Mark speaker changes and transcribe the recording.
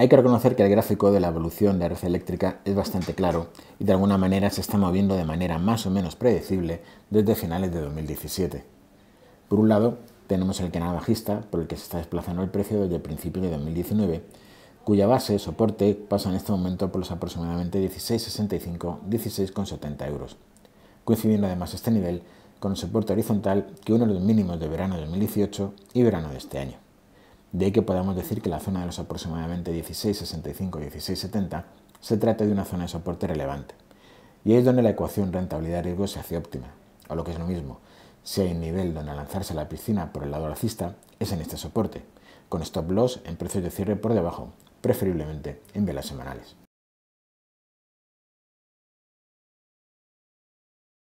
Speaker 1: Hay que reconocer que el gráfico de la evolución de la red eléctrica es bastante claro y de alguna manera se está moviendo de manera más o menos predecible desde finales de 2017. Por un lado, tenemos el canal bajista por el que se está desplazando el precio desde el principio de 2019, cuya base, soporte, pasa en este momento por los aproximadamente 16,65-16,70 euros, coincidiendo además este nivel con el soporte horizontal que uno de los mínimos de verano de 2018 y verano de este año de ahí que podamos decir que la zona de los aproximadamente 16,65 y 16,70 se trata de una zona de soporte relevante. Y ahí es donde la ecuación rentabilidad-riesgo se hace óptima, o lo que es lo mismo, si hay un nivel donde lanzarse a la piscina por el lado alcista, es en este soporte, con stop loss en precios de cierre por debajo, preferiblemente en velas
Speaker 2: semanales.